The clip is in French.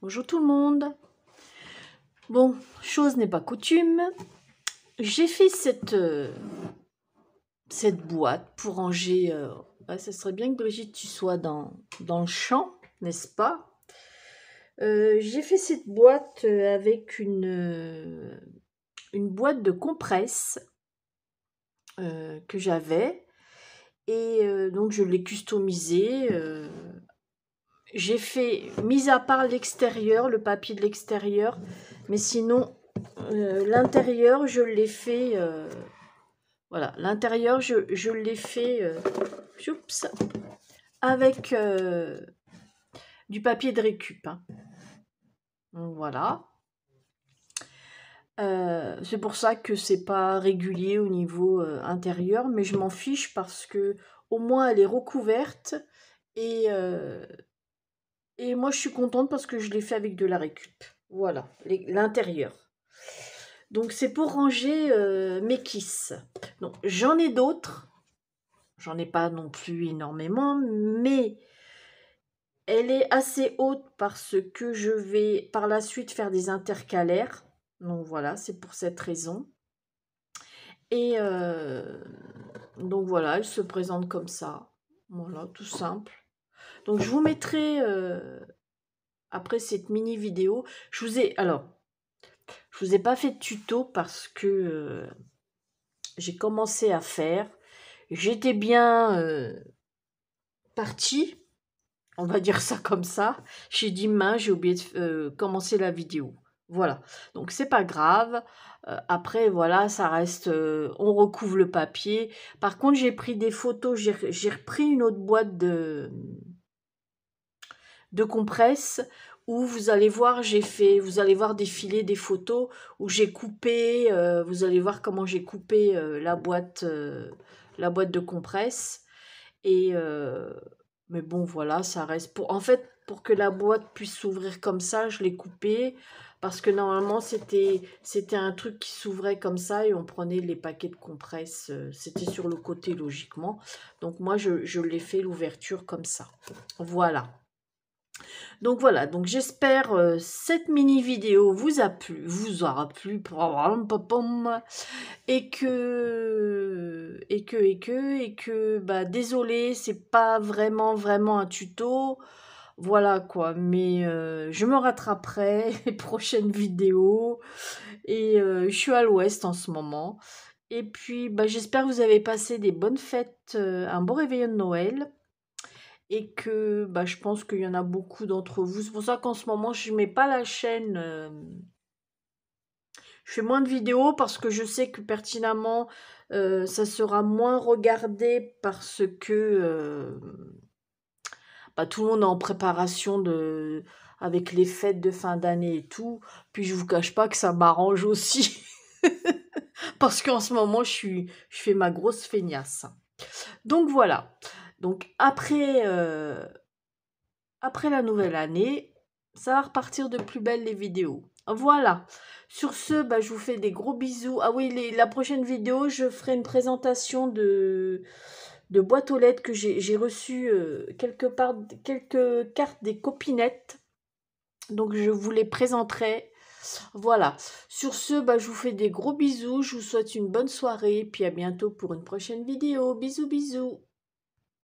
Bonjour tout le monde. Bon, chose n'est pas coutume. J'ai fait cette, euh, cette boîte pour ranger... Euh, ça serait bien que Brigitte, tu sois dans, dans le champ, n'est-ce pas euh, J'ai fait cette boîte euh, avec une, une boîte de compresse que j'avais. Et donc je l'ai customisée j'ai fait, mis à part l'extérieur, le papier de l'extérieur, mais sinon, euh, l'intérieur, je l'ai fait, euh, voilà, l'intérieur, je, je l'ai fait, euh, avec du papier de récup. Hein. voilà. c'est pour ça que c'est pas régulier au niveau intérieur, mais je m'en fiche parce que au moins elle est recouverte et et moi, je suis contente parce que je l'ai fait avec de la récup. Voilà, l'intérieur. Donc, c'est pour ranger euh, mes kisses. Donc, j'en ai d'autres. J'en ai pas non plus énormément, mais elle est assez haute parce que je vais par la suite faire des intercalaires. Donc, voilà, c'est pour cette raison. Et euh, donc, voilà, elle se présente comme ça. Voilà, tout simple. Donc je vous mettrai, euh, après cette mini vidéo, je vous ai... Alors, je vous ai pas fait de tuto parce que euh, j'ai commencé à faire. J'étais bien euh, parti, on va dire ça comme ça. J'ai dit main, j'ai oublié de commencer la vidéo. Voilà, donc c'est pas grave. après, voilà, ça reste. on recouvre le papier. Par contre, j'ai pris des photos. J'ai repris une autre boîte de, de compresse où vous allez voir, j'ai fait, vous allez voir défiler des photos où j'ai coupé, euh, vous allez voir comment j'ai coupé euh, la boîte, euh, la boîte de compresse. Et mais bon, voilà, ça reste pour. En fait, pour que la boîte puisse s'ouvrir comme ça, je l'ai coupé parce que normalement c'était c'était un truc qui s'ouvrait comme ça et on prenait les paquets de compresse c'était sur le côté logiquement donc moi je, je l'ai fait l'ouverture comme ça voilà donc voilà, donc j'espère euh, cette mini vidéo vous a plu, vous aura plu et que et que et que et que bah désolé, c'est pas vraiment vraiment un tuto. Voilà quoi, mais euh, je me rattraperai les prochaines vidéos et euh, je suis à l'ouest en ce moment. Et puis bah, j'espère que vous avez passé des bonnes fêtes, un beau réveillon de Noël et que bah, je pense qu'il y en a beaucoup d'entre vous. C'est pour ça qu'en ce moment, je ne mets pas la chaîne. Euh, je fais moins de vidéos parce que je sais que pertinemment, euh, ça sera moins regardé parce que euh, bah, tout le monde est en préparation de avec les fêtes de fin d'année et tout. Puis je vous cache pas que ça m'arrange aussi. parce qu'en ce moment, je, suis, je fais ma grosse feignasse. Donc voilà. Donc après, euh, après la nouvelle année, ça va repartir de plus belle les vidéos. Voilà. Sur ce, bah, je vous fais des gros bisous. Ah oui, la prochaine vidéo, je ferai une présentation de, de boîte aux lettres que j'ai reçu euh, quelque part, quelques cartes des copinettes. Donc je vous les présenterai. Voilà. Sur ce, bah, je vous fais des gros bisous. Je vous souhaite une bonne soirée. Et puis à bientôt pour une prochaine vidéo. Bisous, bisous.